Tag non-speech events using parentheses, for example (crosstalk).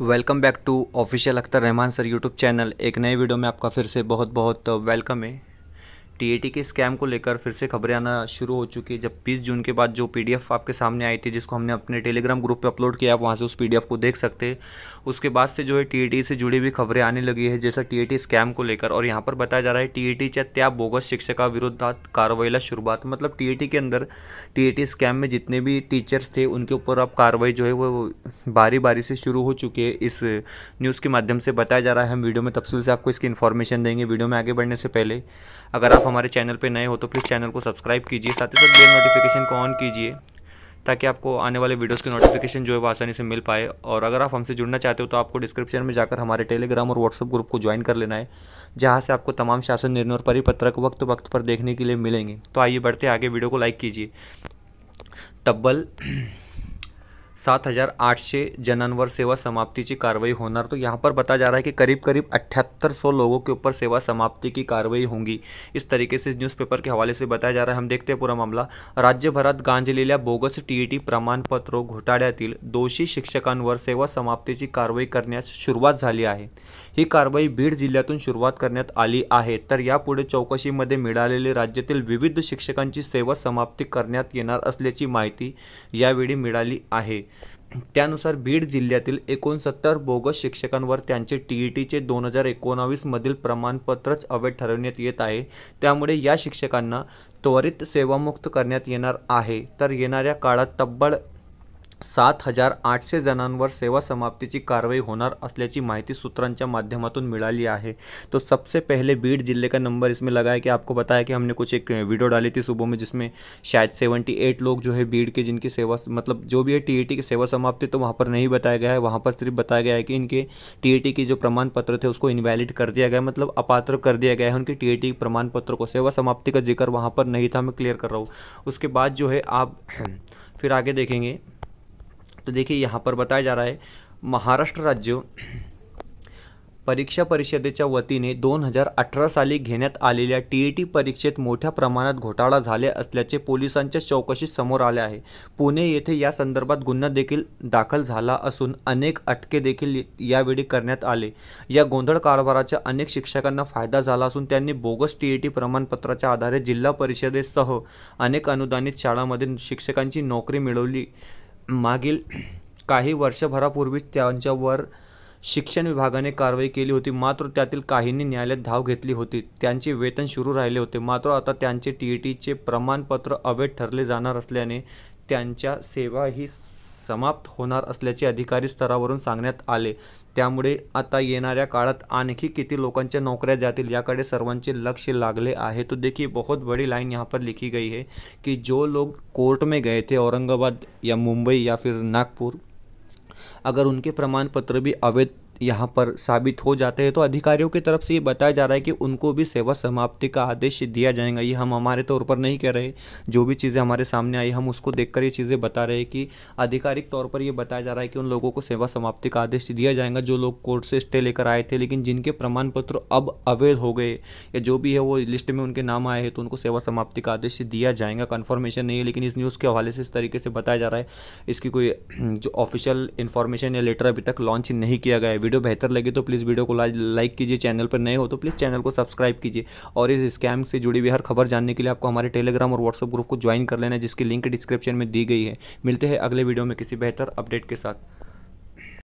welcome back to official Akhtar Rahman sir YouTube channel एक नए video में आपका फिर से बहुत बहुत वेलकम है टीएटी के स्कैम को लेकर फिर से खबरें आना शुरू हो चुकी है जब 20 जून के बाद जो पीडीएफ आपके सामने आई थी जिसको हमने अपने टेलीग्राम ग्रुप पे अपलोड किया आप वहाँ से उस पीडीएफ को देख सकते हैं उसके बाद से जो है टीएटी से जुड़ी हुई खबरें आने लगी है जैसा टीएटी स्कैम को लेकर और यहाँ पर बताया जा रहा है टीएटी टी त्या बोगस शिक्षका विरोधात कार्रवाईला शुरुआत मतलब टीएटी के अंदर टीएटी स्कैम में जितने भी टीचर्स थे उनके ऊपर अब कार्रवाई जो है वो बारी बारी से शुरू हो चुकी है इस न्यूज़ के माध्यम से बताया जा रहा है हम वीडियो में तफसील से आपको इसकी इन्फॉर्मेशन देंगे वीडियो में आगे बढ़ने से पहले अगर आप हमारे चैनल पर नए हो तो प्लीज़ चैनल को सब्सक्राइब कीजिए साथ ही साथ बेल नोटिफिकेशन को ऑन कीजिए ताकि आपको आने वाले वीडियोस की नोटिफिकेशन जो है वो आसानी से मिल पाए और अगर आप हमसे जुड़ना चाहते हो तो आपको डिस्क्रिप्शन में जाकर हमारे टेलीग्राम और व्हाट्सअप ग्रुप को ज्वाइन कर लेना है जहाँ से आपको तमाम शासन निर्णय और परिपत्रक वक्त वक्त पर देखने के लिए मिलेंगे तो आइए बढ़ते आगे वीडियो को लाइक कीजिए तब्बल सात हज़ार आठशे जनांवर सेवा समाप्तीची कारवाई होणार तो यहां पर बताया जा रहा है कि करीब करीब अठ्ठ्याहत्तर सौ लोगों के ऊपर सेवा समाप्ति की कार्रवाई होंगी इस तरीके से न्यूज़पेपर के हवाले से बताया जा रहा है हम देखते हैं पूरा मामला राज्यभरात गांजलेल्या बोगस टी ई टी प्रमाणपत्र घोटाळ्यातील दोषी शिक्षकांवर सेवा समाप्तीची कारवाई करण्यास सुरुवात झाली आहे ही कारवाई बीड जिल्ह्यातून सुरुवात करण्यात आली आहे तर यापुढे चौकशीमध्ये मिळालेले राज्यातील विविध शिक्षकांची सेवा समाप्ती करण्यात येणार असल्याची माहिती यावेळी मिळाली आहे त्यानुसार बीड जिल्ह्यातील एकोणसत्तर बोगस शिक्षकांवर त्यांचे टी ई टीचे दोन हजार एकोणावीसमधील प्रमाणपत्रच अवैध ठरवण्यात येत आहे त्यामुळे या शिक्षकांना त्वरित सेवामुक्त करण्यात येणार आहे तर येणाऱ्या काळात तब्बल सात हजार आठशे जणांवर सेवा समाप्तीची कारवाई होणार असल्याची माहिती सूत्रांच्या माध्यमातून मिला है तो सबसे पहले बीड जिले का नंबर इसमें लगा है कि आपको बताया कि हमने कुछ एक वीडियो डाली थी सुबह में जिसमें शायद सेवेंटी एट लोग जो है बीड के जिनकी सेवा मतलब जो भी है टी की सेवा समाप्ति तो वहाँ पर नहीं बताया गया है वहाँ पर सिर्फ बताया गया है कि इनके टी के जो प्रमाण पत्र थे उसको इनवैलिड कर दिया गया मतलब अपात्र कर दिया गया है उनके के प्रमाण पत्र को सेवा समाप्ति का जिक्र वहाँ पर नहीं था मैं क्लियर कर रहा हूँ उसके बाद जो है आप (clears throat) फिर आगे देखेंगे तो देखिए यहाँ पर बताया जा रहा है महाराष्ट्र राज्य परीक्षा परिषदेच्या वतीने दोन हजार अठरा साली घेण्यात आलेल्या टी ई टी परीक्षेत मोठ्या प्रमाणात घोटाळा झाले असल्याचे पोलिसांच्या चौकशी समोर आले आहे पुणे येथे या संदर्भात गुन्हा देखील दाखल झाला असून अनेक अटके देखील यावेळी करण्यात आले या गोंधळ कारभाराच्या अनेक शिक्षकांना फायदा झाला असून त्यांनी बोगस टी ई टी प्रमाणपत्राच्या आधारे जिल्हा परिषदेसह अनेक अनुदानित शाळांमध्ये शिक्षकांची नोकरी मिळवली मागील काही वर्षभरापूर्वीच त्यांच्यावर शिक्षण विभागाने कारवाई केली होती मात्र त्यातील काहींनी न्यायालयात धाव घेतली होती त्यांचे वेतन सुरू राहिले होते मात्र आता त्यांचे टी ई टीचे प्रमाणपत्र अवैध ठरले जाणार असल्याने त्यांच्या सेवा ही समाप्त होणार असल्याचे अधिकारी स्तरावरून सांगण्यात आले त्यामुळे आता येणाऱ्या काळात आणखी किती लोकांच्या नोकऱ्या जातील याकडे सर्वांचे लक्ष लागले आहे तो देखील बहुत बड़ी लाईन यहाँ पर लिखी गई है की जो लोग कोर्ट में गए थे औरंगाबाद या मुंबई या फिर नागपूर अगर उनके प्रमाणपत्र भी अवैध यहाँ पर साबित हो जाते हैं तो अधिकारियों की तरफ से ये बताया जा रहा है कि उनको भी सेवा समाप्ति का आदेश दिया जाएगा ये हम हमारे तौर पर नहीं कह रहे जो भी चीज़ें हमारे सामने आई हम उसको देखकर ये चीज़ें बता रहे हैं कि आधिकारिक तौर पर ये बताया जा रहा है कि उन लोगों को सेवा समाप्ति का आदेश दिया जाएगा जो लोग कोर्ट से स्टे लेकर आए थे लेकिन जिनके प्रमाण पत्र अब अवैध हो गए या जो भी है वो लिस्ट में उनके नाम आए हैं तो उनको सेवा समाप्ति का आदेश दिया जाएगा कन्फर्मेशन नहीं है लेकिन इस न्यूज़ के हवाले से इस तरीके से बताया जा रहा है इसकी कोई जो ऑफिशियल इन्फॉर्मेशन या लेटर अभी तक लॉन्च नहीं किया गया है वीडियो बेहतर लगे तो प्लीज़ वीडियो को लाइक कीजिए चैनल पर नए हो तो प्लीज़ चैनल को सब्सक्राइब कीजिए और इस स्कैम से जुड़ी हुई हर खबर जानने के लिए आपको हमारे टेलीग्राम और व्हाट्सअप ग्रुप को ज्वाइन कर लेना जिसकी लिंक डिस्क्रिप्शन में दी गई है मिलते हैं अगले वीडियो में किसी बेहतर अपडेट के साथ